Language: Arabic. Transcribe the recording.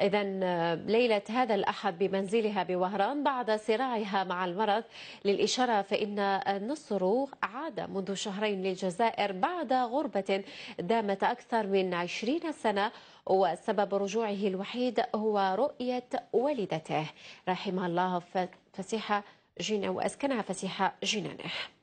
إذا آه، ليلة هذا الأحد بمنزلها بوهران بعد صراعها مع المرض للإشارة فإن النصر عاد منذ شهرين للجزائر بعد غربة دامت أكثر من عشرين سنة وسبب رجوعه الوحيد هو رؤية والدته رحمها الله فسيحة جنة وأسكنها فسيحة جنانه